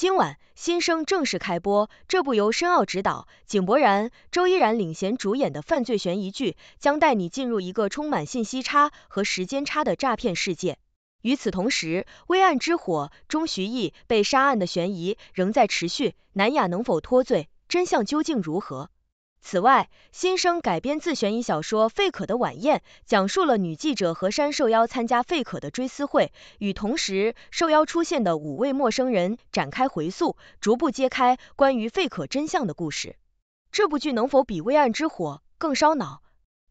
今晚，《新生》正式开播。这部由申奥执导，井柏然、周依然领衔主演的犯罪悬疑剧，将带你进入一个充满信息差和时间差的诈骗世界。与此同时，《微暗之火》中徐艺被杀案的悬疑仍在持续，南雅能否脱罪，真相究竟如何？此外，新生改编自悬疑小说《费可的晚宴》，讲述了女记者何山受邀参加费可的追思会，与同时受邀出现的五位陌生人展开回溯，逐步揭开关于费可真相的故事。这部剧能否比《微暗之火》更烧脑？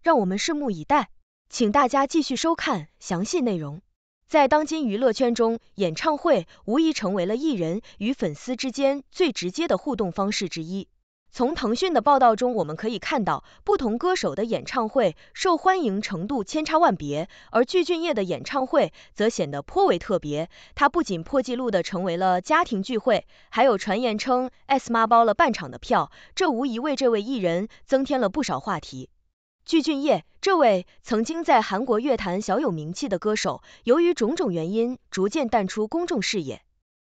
让我们拭目以待。请大家继续收看详细内容。在当今娱乐圈中，演唱会无疑成为了艺人与粉丝之间最直接的互动方式之一。从腾讯的报道中，我们可以看到不同歌手的演唱会受欢迎程度千差万别，而具俊晔的演唱会则显得颇为特别。他不仅破纪录的成为了家庭聚会，还有传言称 S 妈包了半场的票，这无疑为这位艺人增添了不少话题。具俊晔这位曾经在韩国乐坛小有名气的歌手，由于种种原因逐渐淡出公众视野。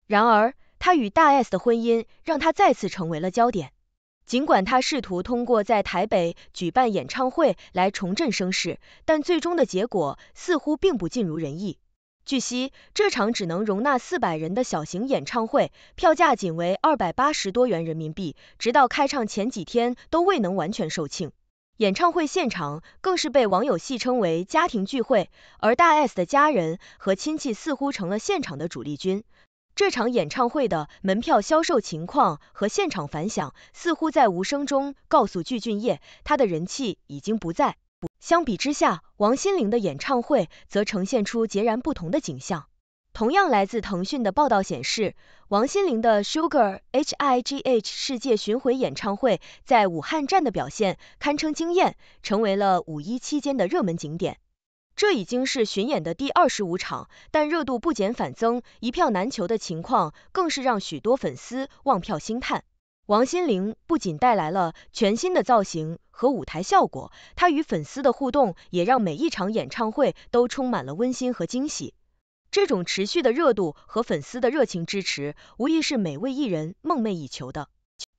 然而，他与大 S 的婚姻让他再次成为了焦点。尽管他试图通过在台北举办演唱会来重振声势，但最终的结果似乎并不尽如人意。据悉，这场只能容纳四百人的小型演唱会，票价仅为二百八十多元人民币，直到开唱前几天都未能完全售罄。演唱会现场更是被网友戏称为“家庭聚会”，而大 S 的家人和亲戚似乎成了现场的主力军。这场演唱会的门票销售情况和现场反响，似乎在无声中告诉具俊晔，他的人气已经不在。相比之下，王心凌的演唱会则呈现出截然不同的景象。同样来自腾讯的报道显示，王心凌的 Sugar High 世界巡回演唱会在武汉站的表现堪称惊艳，成为了五一期间的热门景点。这已经是巡演的第二十五场，但热度不减反增，一票难求的情况更是让许多粉丝望票兴叹。王心凌不仅带来了全新的造型和舞台效果，她与粉丝的互动也让每一场演唱会都充满了温馨和惊喜。这种持续的热度和粉丝的热情支持，无疑是每位艺人梦寐以求的。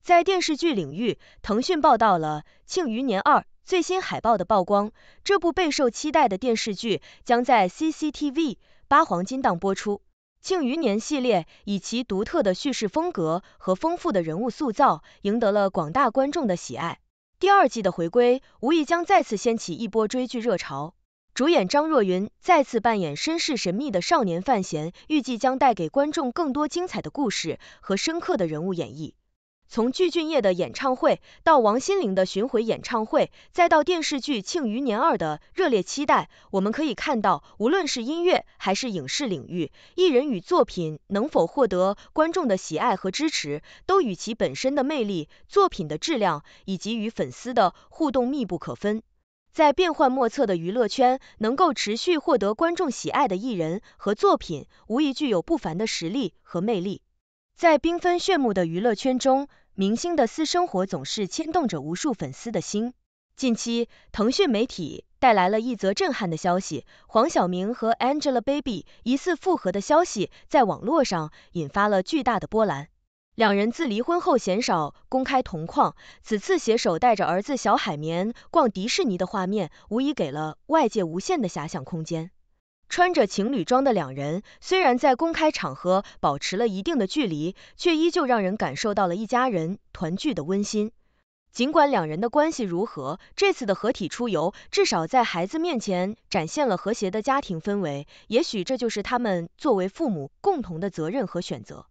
在电视剧领域，腾讯报道了《庆余年二》。最新海报的曝光，这部备受期待的电视剧将在 CCTV 八黄金档播出。《庆余年》系列以其独特的叙事风格和丰富的人物塑造，赢得了广大观众的喜爱。第二季的回归无疑将再次掀起一波追剧热潮。主演张若昀再次扮演身世神秘的少年范闲，预计将带给观众更多精彩的故事和深刻的人物演绎。从具俊晔的演唱会到王心凌的巡回演唱会，再到电视剧《庆余年二》的热烈期待，我们可以看到，无论是音乐还是影视领域，艺人与作品能否获得观众的喜爱和支持，都与其本身的魅力、作品的质量以及与粉丝的互动密不可分。在变幻莫测的娱乐圈，能够持续获得观众喜爱的艺人和作品，无疑具有不凡的实力和魅力。在缤纷炫目的娱乐圈中，明星的私生活总是牵动着无数粉丝的心。近期，腾讯媒体带来了一则震撼的消息：黄晓明和 Angelababy 疑似复合的消息，在网络上引发了巨大的波澜。两人自离婚后鲜少公开同框，此次携手带着儿子小海绵逛迪士尼的画面，无疑给了外界无限的遐想空间。穿着情侣装的两人，虽然在公开场合保持了一定的距离，却依旧让人感受到了一家人团聚的温馨。尽管两人的关系如何，这次的合体出游至少在孩子面前展现了和谐的家庭氛围。也许这就是他们作为父母共同的责任和选择。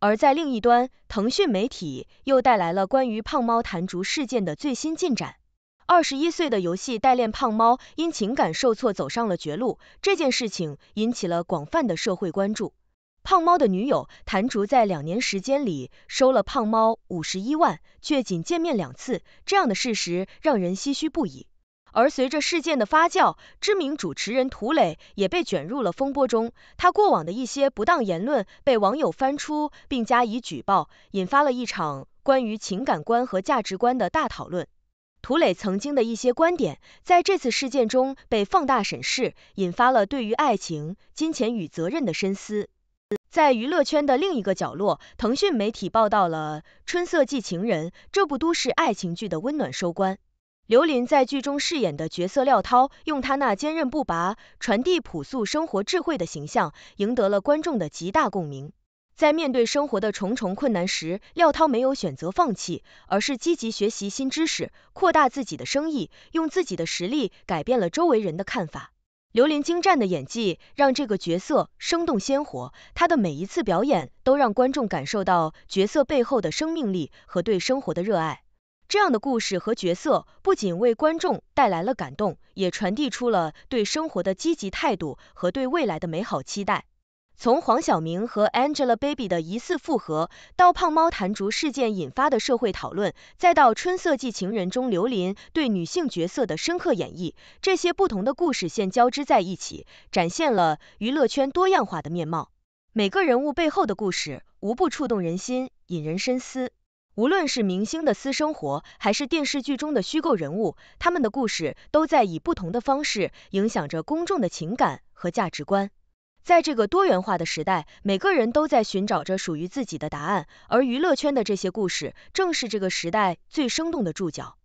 而在另一端，腾讯媒体又带来了关于胖猫弹竹事件的最新进展。二十一岁的游戏代练胖猫因情感受挫走上了绝路，这件事情引起了广泛的社会关注。胖猫的女友谭竹在两年时间里收了胖猫五十一万，却仅见面两次，这样的事实让人唏嘘不已。而随着事件的发酵，知名主持人涂磊也被卷入了风波中，他过往的一些不当言论被网友翻出并加以举报，引发了一场关于情感观和价值观的大讨论。涂磊曾经的一些观点，在这次事件中被放大审视，引发了对于爱情、金钱与责任的深思。在娱乐圈的另一个角落，腾讯媒体报道了《春色寄情人》这部都市爱情剧的温暖收官。刘琳在剧中饰演的角色廖涛，用她那坚韧不拔、传递朴素生活智慧的形象，赢得了观众的极大共鸣。在面对生活的重重困难时，廖涛没有选择放弃，而是积极学习新知识，扩大自己的生意，用自己的实力改变了周围人的看法。刘琳精湛的演技让这个角色生动鲜活，她的每一次表演都让观众感受到角色背后的生命力和对生活的热爱。这样的故事和角色不仅为观众带来了感动，也传递出了对生活的积极态度和对未来的美好期待。从黄晓明和 Angelababy 的疑似复合，到胖猫弹竹事件引发的社会讨论，再到《春色寄情人》中刘琳对女性角色的深刻演绎，这些不同的故事线交织在一起，展现了娱乐圈多样化的面貌。每个人物背后的故事无不触动人心，引人深思。无论是明星的私生活，还是电视剧中的虚构人物，他们的故事都在以不同的方式影响着公众的情感和价值观。在这个多元化的时代，每个人都在寻找着属于自己的答案，而娱乐圈的这些故事，正是这个时代最生动的注脚。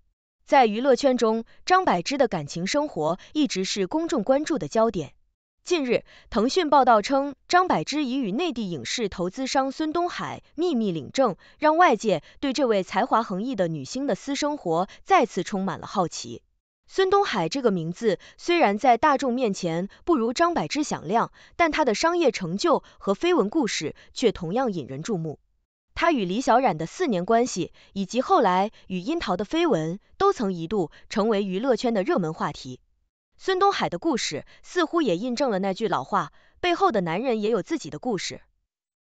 在娱乐圈中，张柏芝的感情生活一直是公众关注的焦点。近日，腾讯报道称，张柏芝已与内地影视投资商孙东海秘密领证，让外界对这位才华横溢的女星的私生活再次充满了好奇。孙东海这个名字虽然在大众面前不如张柏芝响亮，但他的商业成就和绯闻故事却同样引人注目。他与李小冉的四年关系，以及后来与樱桃的绯闻，都曾一度成为娱乐圈的热门话题。孙东海的故事似乎也印证了那句老话：背后的男人也有自己的故事。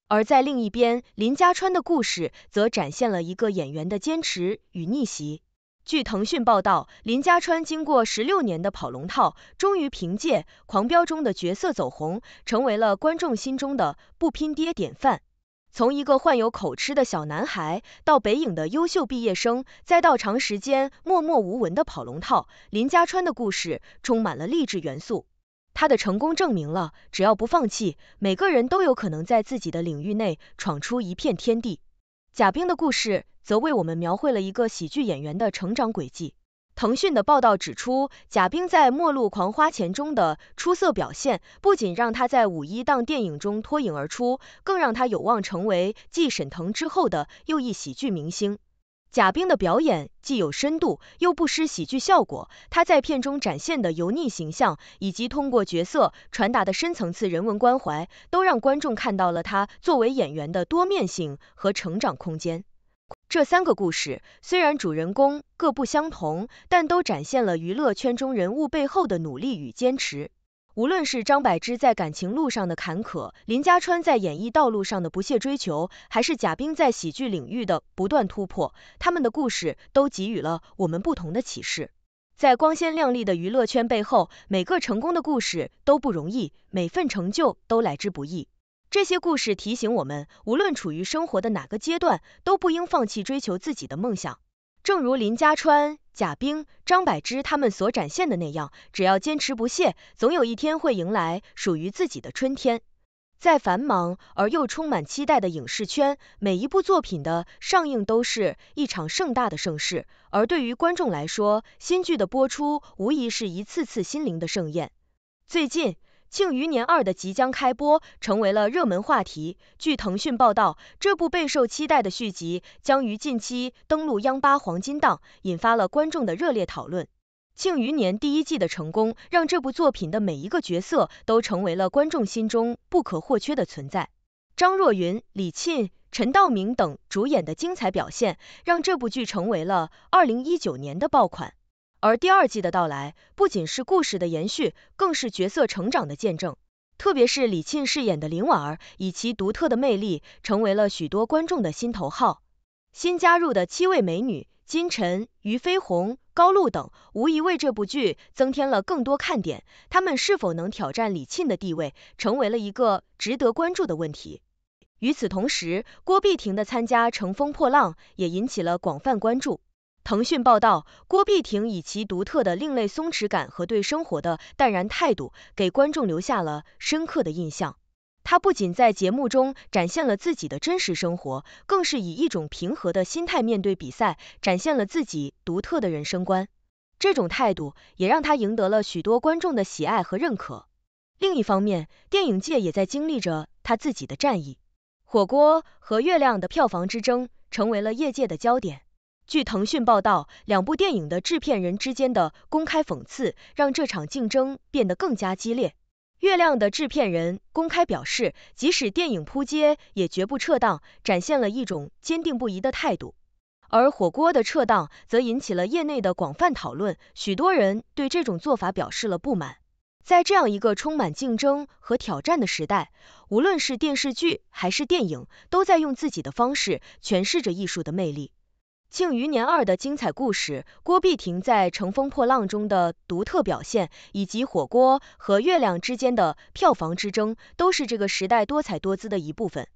而在另一边，林家川的故事则展现了一个演员的坚持与逆袭。据腾讯报道，林家川经过十六年的跑龙套，终于凭借《狂飙》中的角色走红，成为了观众心中的不拼爹典范。从一个患有口吃的小男孩，到北影的优秀毕业生，再到长时间默默无闻的跑龙套，林家川的故事充满了励志元素。他的成功证明了，只要不放弃，每个人都有可能在自己的领域内闯出一片天地。贾冰的故事则为我们描绘了一个喜剧演员的成长轨迹。腾讯的报道指出，贾冰在《末路狂花钱》中的出色表现，不仅让他在五一档电影中脱颖而出，更让他有望成为继沈腾之后的又一喜剧明星。贾冰的表演既有深度，又不失喜剧效果。他在片中展现的油腻形象，以及通过角色传达的深层次人文关怀，都让观众看到了他作为演员的多面性和成长空间。这三个故事虽然主人公各不相同，但都展现了娱乐圈中人物背后的努力与坚持。无论是张柏芝在感情路上的坎坷，林家川在演艺道路上的不懈追求，还是贾冰在喜剧领域的不断突破，他们的故事都给予了我们不同的启示。在光鲜亮丽的娱乐圈背后，每个成功的故事都不容易，每份成就都来之不易。这些故事提醒我们，无论处于生活的哪个阶段，都不应放弃追求自己的梦想。正如林家川。贾冰、张柏芝他们所展现的那样，只要坚持不懈，总有一天会迎来属于自己的春天。在繁忙而又充满期待的影视圈，每一部作品的上映都是一场盛大的盛事，而对于观众来说，新剧的播出无疑是一次次心灵的盛宴。最近。《庆余年二》的即将开播成为了热门话题。据腾讯报道，这部备受期待的续集将于近期登陆央八黄金档，引发了观众的热烈讨论。《庆余年》第一季的成功，让这部作品的每一个角色都成为了观众心中不可或缺的存在。张若昀、李沁、陈道明等主演的精彩表现，让这部剧成为了2019年的爆款。而第二季的到来不仅是故事的延续，更是角色成长的见证。特别是李沁饰演的林婉儿，以其独特的魅力成为了许多观众的心头号。新加入的七位美女金晨、俞飞鸿、高露等，无疑为这部剧增添了更多看点。他们是否能挑战李沁的地位，成为了一个值得关注的问题。与此同时，郭碧婷的参加《乘风破浪》也引起了广泛关注。腾讯报道，郭碧婷以其独特的另类松弛感和对生活的淡然态度，给观众留下了深刻的印象。她不仅在节目中展现了自己的真实生活，更是以一种平和的心态面对比赛，展现了自己独特的人生观。这种态度也让她赢得了许多观众的喜爱和认可。另一方面，电影界也在经历着她自己的战役，《火锅》和《月亮》的票房之争成为了业界的焦点。据腾讯报道，两部电影的制片人之间的公开讽刺，让这场竞争变得更加激烈。《月亮》的制片人公开表示，即使电影扑街，也绝不撤档，展现了一种坚定不移的态度。而《火锅》的撤档则引起了业内的广泛讨论，许多人对这种做法表示了不满。在这样一个充满竞争和挑战的时代，无论是电视剧还是电影，都在用自己的方式诠释着艺术的魅力。《庆余年二》的精彩故事，郭碧婷在《乘风破浪》中的独特表现，以及火锅和月亮之间的票房之争，都是这个时代多彩多姿的一部分。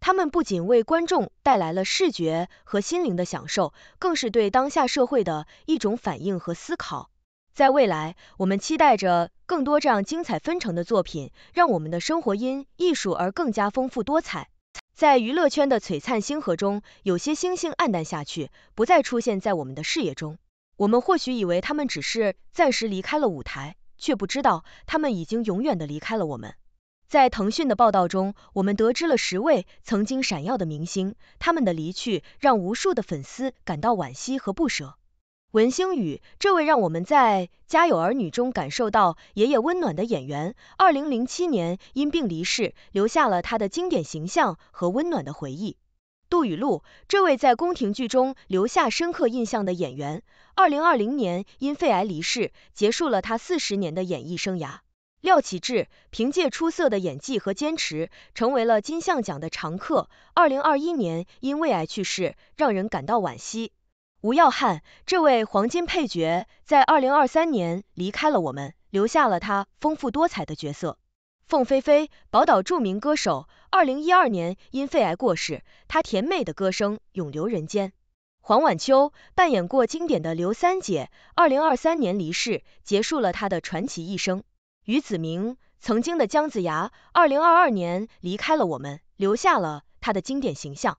他们不仅为观众带来了视觉和心灵的享受，更是对当下社会的一种反应和思考。在未来，我们期待着更多这样精彩纷呈的作品，让我们的生活因艺术而更加丰富多彩。在娱乐圈的璀璨星河中，有些星星黯淡下去，不再出现在我们的视野中。我们或许以为他们只是暂时离开了舞台，却不知道他们已经永远的离开了我们。在腾讯的报道中，我们得知了十位曾经闪耀的明星，他们的离去让无数的粉丝感到惋惜和不舍。文星宇，这位让我们在《家有儿女》中感受到爷爷温暖的演员，2007年因病离世，留下了他的经典形象和温暖的回忆。杜雨露，这位在宫廷剧中留下深刻印象的演员，2020年因肺癌离世，结束了他四十年的演艺生涯。廖启智凭借出色的演技和坚持，成为了金像奖的常客，2021年因胃癌去世，让人感到惋惜。吴耀汉，这位黄金配角，在二零二三年离开了我们，留下了他丰富多彩的角色。凤飞飞，宝岛著名歌手，二零一二年因肺癌过世，她甜美的歌声永留人间。黄婉秋，扮演过经典的刘三姐，二零二三年离世，结束了她的传奇一生。于子明，曾经的姜子牙，二零二二年离开了我们，留下了他的经典形象。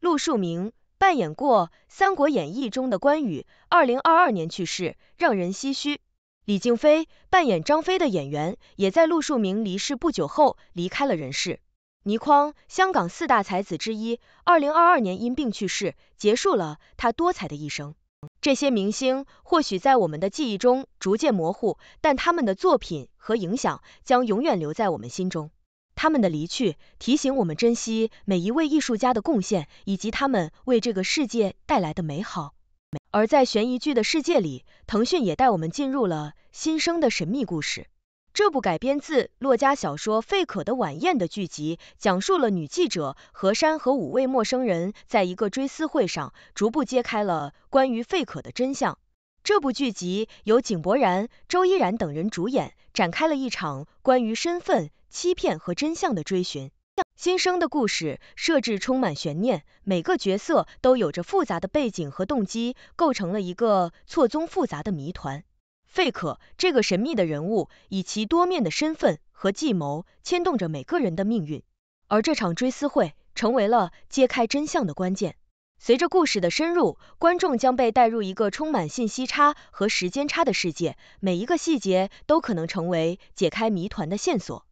陆树铭。扮演过《三国演义》中的关羽，2022年去世，让人唏嘘。李靖飞扮演张飞的演员，也在陆树铭离世不久后离开了人世。倪匡，香港四大才子之一，2022年因病去世，结束了他多彩的一生。这些明星或许在我们的记忆中逐渐模糊，但他们的作品和影响将永远留在我们心中。他们的离去提醒我们珍惜每一位艺术家的贡献以及他们为这个世界带来的美好。而在悬疑剧的世界里，腾讯也带我们进入了新生的神秘故事。这部改编自洛家小说《费可的晚宴》的剧集，讲述了女记者何山和五位陌生人在一个追思会上，逐步揭开了关于费可的真相。这部剧集由井柏然、周依然等人主演，展开了一场关于身份。欺骗和真相的追寻。新生的故事设置充满悬念，每个角色都有着复杂的背景和动机，构成了一个错综复杂的谜团。费可这个神秘的人物，以其多面的身份和计谋，牵动着每个人的命运。而这场追思会成为了揭开真相的关键。随着故事的深入，观众将被带入一个充满信息差和时间差的世界，每一个细节都可能成为解开谜团的线索。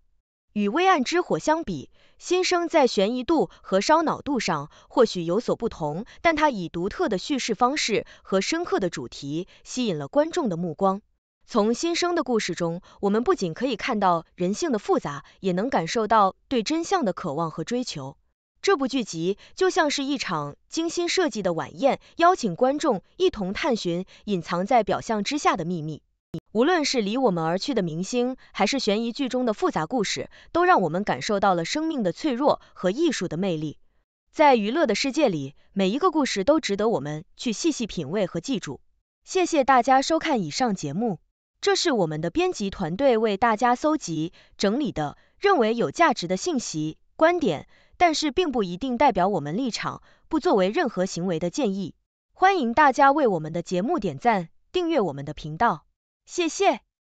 与《微暗之火》相比，《新生》在悬疑度和烧脑度上或许有所不同，但它以独特的叙事方式和深刻的主题吸引了观众的目光。从《新生》的故事中，我们不仅可以看到人性的复杂，也能感受到对真相的渴望和追求。这部剧集就像是一场精心设计的晚宴，邀请观众一同探寻隐藏在表象之下的秘密。无论是离我们而去的明星，还是悬疑剧中的复杂故事，都让我们感受到了生命的脆弱和艺术的魅力。在娱乐的世界里，每一个故事都值得我们去细细品味和记住。谢谢大家收看以上节目，这是我们的编辑团队为大家搜集整理的，认为有价值的信息、观点，但是并不一定代表我们立场，不作为任何行为的建议。欢迎大家为我们的节目点赞、订阅我们的频道。谢谢。